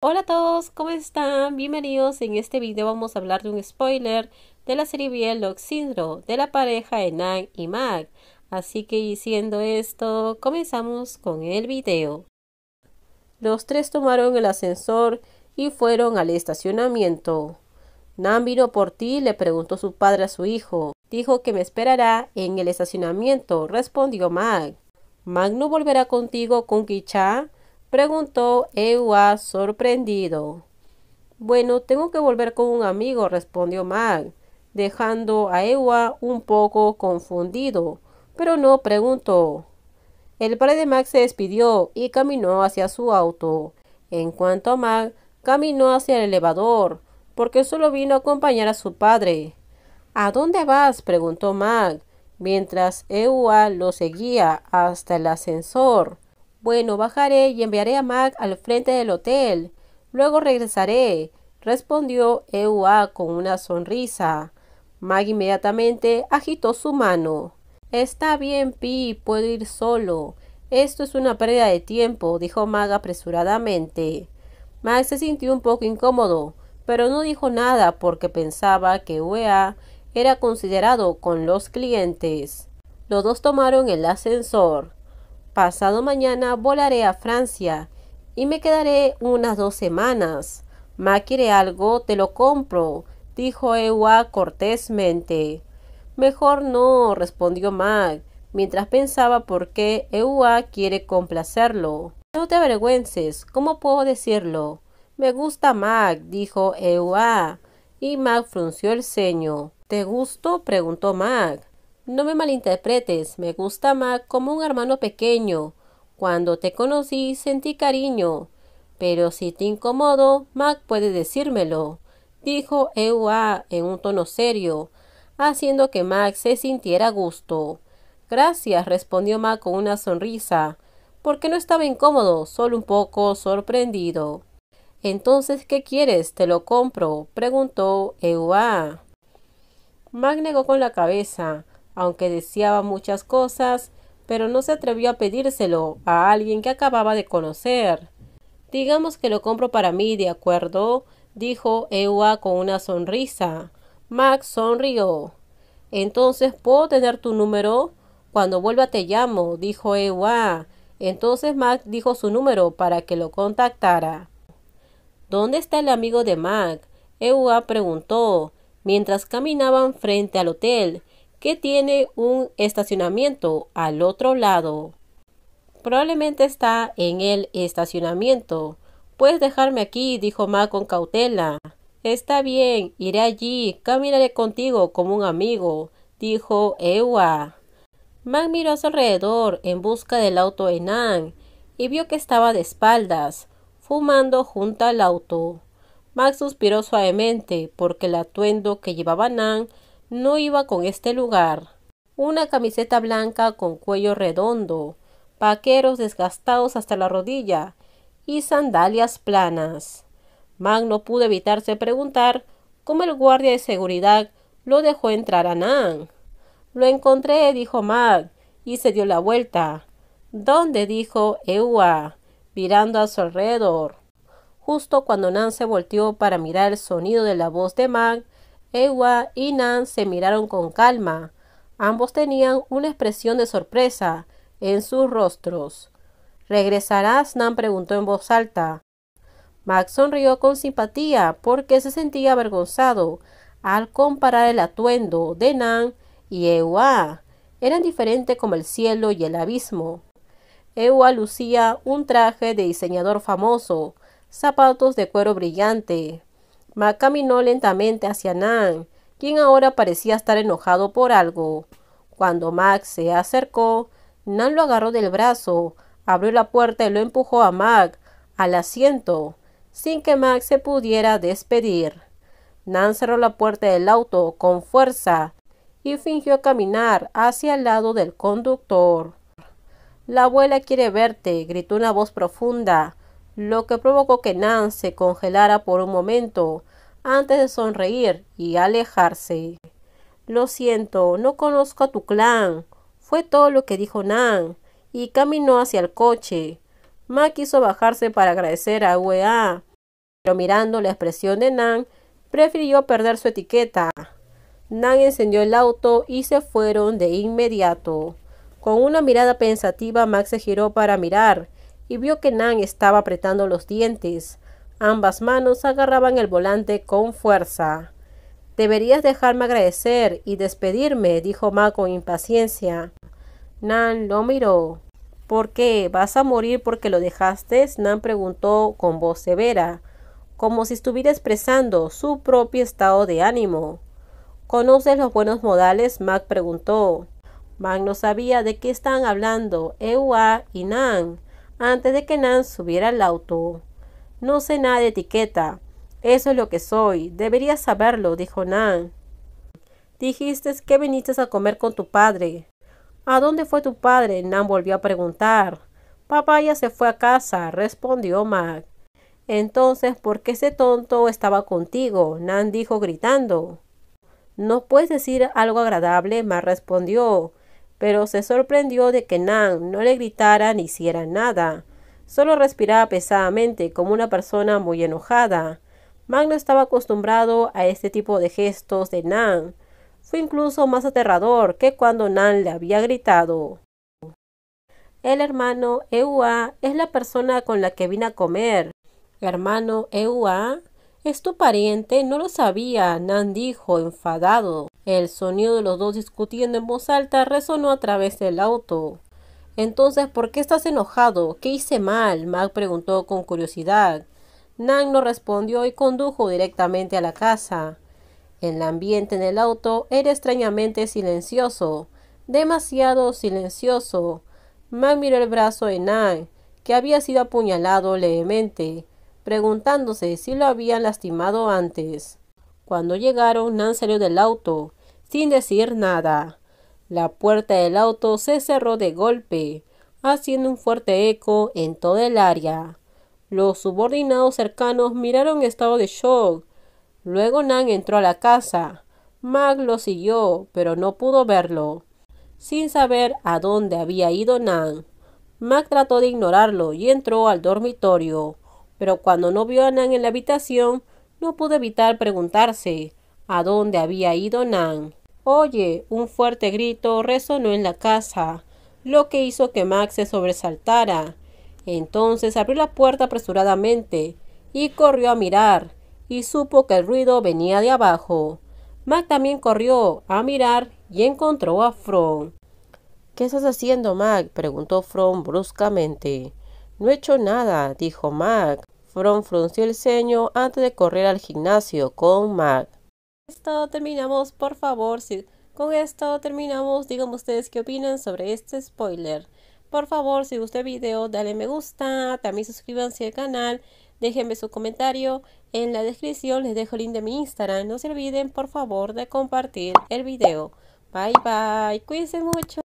Hola a todos, ¿cómo están? Bienvenidos. En este video vamos a hablar de un spoiler de la serie Lock Syndrome de la pareja de Nan y Mag. Así que diciendo esto, comenzamos con el video. Los tres tomaron el ascensor y fueron al estacionamiento. Nan vino por ti, le preguntó su padre a su hijo. Dijo que me esperará en el estacionamiento, respondió Mag. Mag no volverá contigo con Kicha Preguntó Ewa sorprendido. Bueno, tengo que volver con un amigo, respondió Mag, dejando a Ewa un poco confundido, pero no preguntó. El padre de Mag se despidió y caminó hacia su auto. En cuanto a Mag, caminó hacia el elevador, porque solo vino a acompañar a su padre. ¿A dónde vas? preguntó Mag, mientras Ewa lo seguía hasta el ascensor. Bueno, bajaré y enviaré a Mac al frente del hotel. Luego regresaré, respondió Eua con una sonrisa. Mac inmediatamente agitó su mano. Está bien, Pi, puedo ir solo. Esto es una pérdida de tiempo, dijo Mag apresuradamente. Mac se sintió un poco incómodo, pero no dijo nada porque pensaba que UEA era considerado con los clientes. Los dos tomaron el ascensor. Pasado mañana volaré a Francia y me quedaré unas dos semanas. ¿Mac quiere algo, te lo compro, dijo Ewa cortésmente. Mejor no, respondió Mac, mientras pensaba por qué Ewa quiere complacerlo. No te avergüences, ¿cómo puedo decirlo? Me gusta Mac, dijo Ewa, y Mac frunció el ceño. ¿Te gusto? preguntó Mac. No me malinterpretes, me gusta Mac como un hermano pequeño. Cuando te conocí sentí cariño. Pero si te incomodo, Mac puede decírmelo, dijo Eua en un tono serio, haciendo que Mac se sintiera a gusto. Gracias, respondió Mac con una sonrisa, porque no estaba incómodo, solo un poco sorprendido. Entonces, ¿qué quieres? Te lo compro, preguntó Eua. Mac negó con la cabeza aunque deseaba muchas cosas, pero no se atrevió a pedírselo a alguien que acababa de conocer. Digamos que lo compro para mí, ¿de acuerdo? dijo Ewa con una sonrisa. Max sonrió. Entonces, ¿puedo tener tu número? Cuando vuelva te llamo, dijo Ewa. Entonces Mac dijo su número para que lo contactara. ¿Dónde está el amigo de Mac? Ewa preguntó, mientras caminaban frente al hotel, que tiene un estacionamiento al otro lado. Probablemente está en el estacionamiento. Puedes dejarme aquí, dijo Mac con cautela. Está bien, iré allí, caminaré contigo como un amigo, dijo Ewa. Mac miró a su alrededor en busca del auto de Nan, y vio que estaba de espaldas, fumando junto al auto. Mac suspiró suavemente porque el atuendo que llevaba Nan no iba con este lugar. Una camiseta blanca con cuello redondo, paqueros desgastados hasta la rodilla y sandalias planas. Mag no pudo evitarse preguntar cómo el guardia de seguridad lo dejó entrar a Nan. Lo encontré, dijo Mag, y se dio la vuelta. ¿Dónde? dijo Ewa, mirando a su alrededor. Justo cuando Nan se volteó para mirar el sonido de la voz de Mag, Ewa y Nan se miraron con calma. Ambos tenían una expresión de sorpresa en sus rostros. ¿Regresarás? Nan preguntó en voz alta. Max sonrió con simpatía porque se sentía avergonzado al comparar el atuendo de Nan y Ewa. Eran diferentes como el cielo y el abismo. Ewa lucía un traje de diseñador famoso, zapatos de cuero brillante, Mac caminó lentamente hacia Nan, quien ahora parecía estar enojado por algo. Cuando Mac se acercó, Nan lo agarró del brazo, abrió la puerta y lo empujó a Mac al asiento, sin que Mac se pudiera despedir. Nan cerró la puerta del auto con fuerza y fingió caminar hacia el lado del conductor. La abuela quiere verte, gritó una voz profunda lo que provocó que Nan se congelara por un momento antes de sonreír y alejarse. Lo siento, no conozco a tu clan, fue todo lo que dijo Nan, y caminó hacia el coche. Ma quiso bajarse para agradecer a UEA, pero mirando la expresión de Nan, prefirió perder su etiqueta. Nan encendió el auto y se fueron de inmediato. Con una mirada pensativa, Max se giró para mirar y vio que Nan estaba apretando los dientes. Ambas manos agarraban el volante con fuerza. Deberías dejarme agradecer y despedirme, dijo Mac con impaciencia. Nan lo miró. ¿Por qué? ¿Vas a morir porque lo dejaste? Nan preguntó con voz severa, como si estuviera expresando su propio estado de ánimo. ¿Conoces los buenos modales? Mac preguntó. Mac no sabía de qué estaban hablando Ewa y Nan. Antes de que Nan subiera al auto. No sé nada de etiqueta. Eso es lo que soy. Deberías saberlo, dijo Nan. Dijiste que viniste a comer con tu padre. ¿A dónde fue tu padre? Nan volvió a preguntar. Papá ya se fue a casa, respondió Mac. Entonces, ¿por qué ese tonto estaba contigo? Nan dijo gritando. ¿No puedes decir algo agradable? Mac respondió pero se sorprendió de que Nan no le gritara ni hiciera nada. Solo respiraba pesadamente como una persona muy enojada. no estaba acostumbrado a este tipo de gestos de Nan. Fue incluso más aterrador que cuando Nan le había gritado. El hermano Eua es la persona con la que vine a comer. hermano Eua es tu pariente, no lo sabía, Nan dijo enfadado. El sonido de los dos discutiendo en voz alta resonó a través del auto. Entonces, ¿por qué estás enojado? ¿Qué hice mal? Mac preguntó con curiosidad. Nan no respondió y condujo directamente a la casa. El ambiente en el auto era extrañamente silencioso, demasiado silencioso. Mac miró el brazo de Nan, que había sido apuñalado levemente, preguntándose si lo habían lastimado antes. Cuando llegaron, Nan salió del auto sin decir nada. La puerta del auto se cerró de golpe, haciendo un fuerte eco en todo el área. Los subordinados cercanos miraron en estado de shock. Luego Nan entró a la casa. Mac lo siguió, pero no pudo verlo. Sin saber a dónde había ido Nan, Mac trató de ignorarlo y entró al dormitorio. Pero cuando no vio a Nan en la habitación, no pudo evitar preguntarse a dónde había ido Nan. Oye, un fuerte grito resonó en la casa, lo que hizo que Mac se sobresaltara. Entonces abrió la puerta apresuradamente y corrió a mirar, y supo que el ruido venía de abajo. Mac también corrió a mirar y encontró a From. ¿Qué estás haciendo, Mac? preguntó From bruscamente. No he hecho nada, dijo Mac. From frunció el ceño antes de correr al gimnasio con Mac esto terminamos, por favor. Si, con esto terminamos. Díganme ustedes qué opinan sobre este spoiler. Por favor, si gustó el video, dale me gusta. También suscríbanse al canal. Déjenme su comentario. En la descripción les dejo el link de mi Instagram. No se olviden, por favor, de compartir el video. Bye bye. Cuídense mucho.